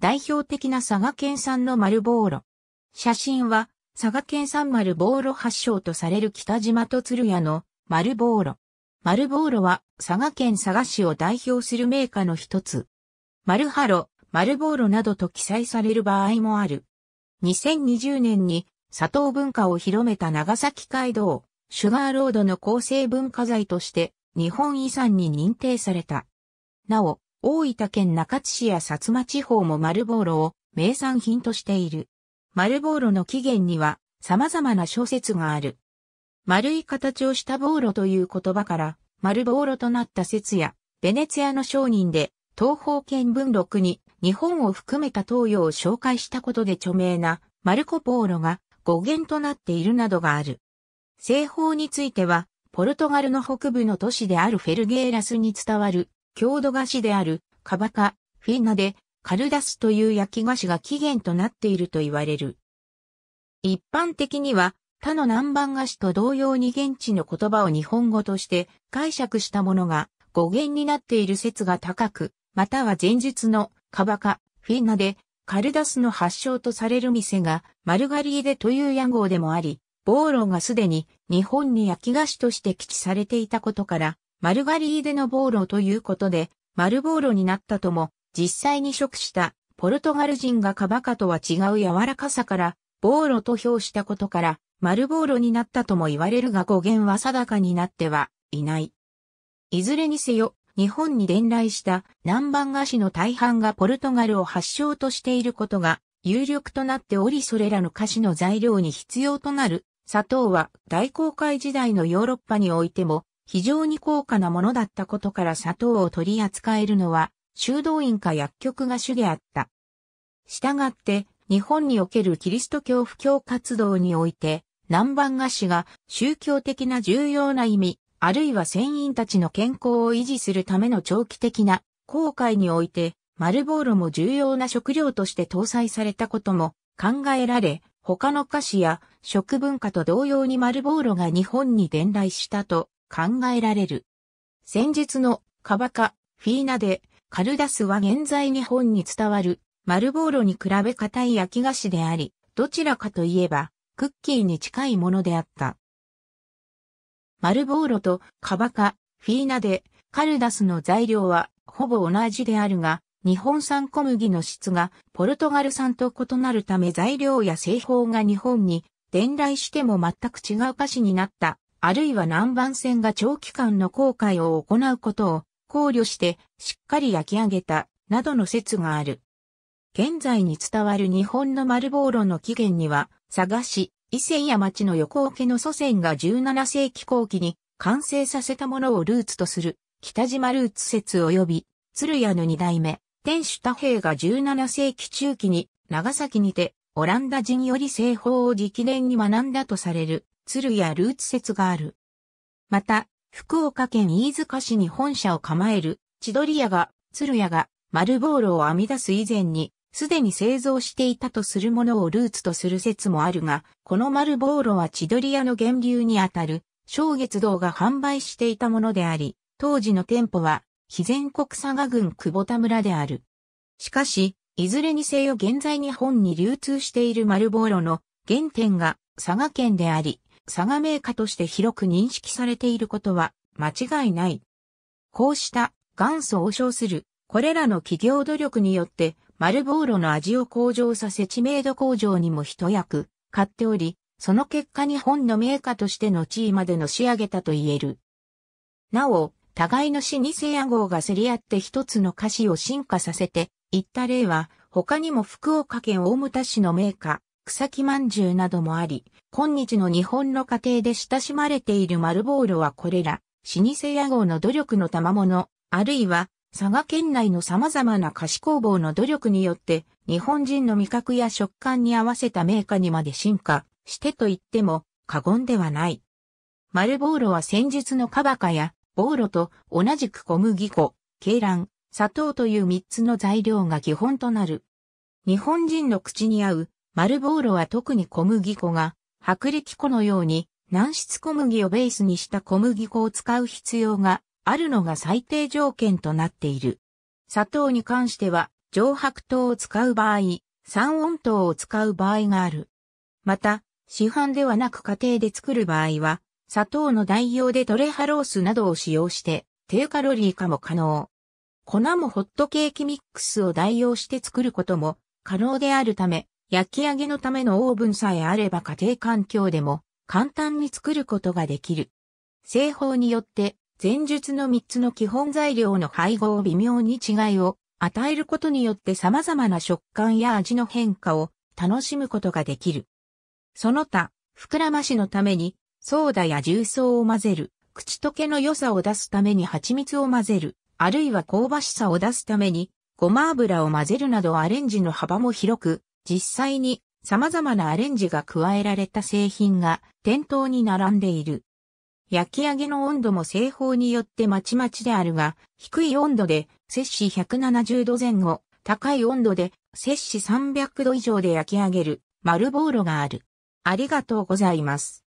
代表的な佐賀県産の丸ボーロ。写真は、佐賀県産丸ボーロ発祥とされる北島と鶴屋の丸ボーロ。丸ボーロは佐賀県佐賀市を代表する名家の一つ。丸ハロ、丸ボーロなどと記載される場合もある。2020年に佐藤文化を広めた長崎街道、シュガーロードの構成文化財として日本遺産に認定された。なお、大分県中津市や薩摩地方も丸ボーロを名産品としている。丸ボーロの起源には様々な小説がある。丸い形をしたボーロという言葉から丸ボーロとなった説や、ベネツィアの商人で東方見文録に日本を含めた東洋を紹介したことで著名なマルコ・ボーロが語源となっているなどがある。製法については、ポルトガルの北部の都市であるフェルゲーラスに伝わる郷土菓子であるカバカ、フィンナでカルダスという焼き菓子が起源となっていると言われる。一般的には他の南蛮菓子と同様に現地の言葉を日本語として解釈したものが語源になっている説が高く、または前述のカバカ、フィンナでカルダスの発祥とされる店がマルガリーデという屋号でもあり、ボーロンがすでに日本に焼き菓子として基地されていたことから、マルガリーデのボーロということで、マルボーロになったとも、実際に食したポルトガル人がカバカとは違う柔らかさから、ボーロと評したことから、マルボーロになったとも言われるが語源は定かになってはいない。いずれにせよ、日本に伝来した南蛮菓子の大半がポルトガルを発祥としていることが有力となっておりそれらの菓子の材料に必要となる砂糖は大航海時代のヨーロッパにおいても非常に高価なものだったことから砂糖を取り扱えるのは修道院か薬局が主であった。したがって、日本におけるキリスト教布教活動において、南蛮菓子が宗教的な重要な意味、あるいは船員たちの健康を維持するための長期的な航海において、丸ボールも重要な食料として搭載されたことも考えられ、他の菓子や食文化と同様に丸ボーロが日本に伝来したと考えられる。先日のカバカ、フィーナで、カルダスは現在日本に伝わる丸ボーロに比べ硬い焼き菓子であり、どちらかといえばクッキーに近いものであった。丸ボーロとカバカ、フィーナでカルダスの材料はほぼ同じであるが、日本産小麦の質がポルトガル産と異なるため材料や製法が日本に伝来しても全く違う菓子になったあるいは南蛮船が長期間の航海を行うことを考慮してしっかり焼き上げた、などの説がある。現在に伝わる日本の丸暴論の起源には、佐賀市、伊勢や町の横桶の祖先が17世紀後期に完成させたものをルーツとする北島ルーツ説及び、鶴屋の二代目、天守太平が17世紀中期に長崎にてオランダ人より製法を直伝に学んだとされる鶴やルーツ説がある。また、福岡県飯塚市に本社を構える千鳥屋が、鶴屋が丸ボールを編み出す以前に、すでに製造していたとするものをルーツとする説もあるが、この丸ボールは千鳥屋の源流にあたる、正月堂が販売していたものであり、当時の店舗は、肥前国佐賀郡久保田村である。しかし、いずれにせよ現在日本に流通している丸ボーロの原点が佐賀県であり、佐賀銘菓として広く認識されていることは間違いない。こうした元祖を称するこれらの企業努力によって丸ボーロの味を向上させ知名度向上にも一役買っており、その結果日本の銘菓としての地位までの仕上げたと言える。なお、互いの老舗屋号が競り合って一つの菓子を進化させていった例は、他にも福岡県大牟田市の銘菓、草木まんじゅうなどもあり、今日の日本の家庭で親しまれている丸ボールはこれら、老舗屋号の努力の賜物、あるいは、佐賀県内の様々な菓子工房の努力によって、日本人の味覚や食感に合わせた名家にまで進化してと言っても過言ではない。丸ボーロは先日のカバカや、ボーロと同じく小麦粉、鶏卵、砂糖という3つの材料が基本となる。日本人の口に合う丸ボーロは特に小麦粉が、薄力粉のように、軟質小麦をベースにした小麦粉を使う必要があるのが最低条件となっている。砂糖に関しては、上白糖を使う場合、三温糖を使う場合がある。また、市販ではなく家庭で作る場合は、砂糖の代用でトレハロースなどを使用して、低カロリー化も可能。粉もホットケーキミックスを代用して作ることも可能であるため、焼き上げのためのオーブンさえあれば家庭環境でも簡単に作ることができる。製法によって前述の3つの基本材料の配合を微妙に違いを与えることによって様々な食感や味の変化を楽しむことができる。その他、膨らましのためにソーダや重曹を混ぜる、口溶けの良さを出すために蜂蜜を混ぜる、あるいは香ばしさを出すためにごま油を混ぜるなどアレンジの幅も広く、実際に様々なアレンジが加えられた製品が店頭に並んでいる。焼き上げの温度も製法によってまちまちであるが、低い温度で摂氏170度前後、高い温度で摂氏300度以上で焼き上げる丸ボーロがある。ありがとうございます。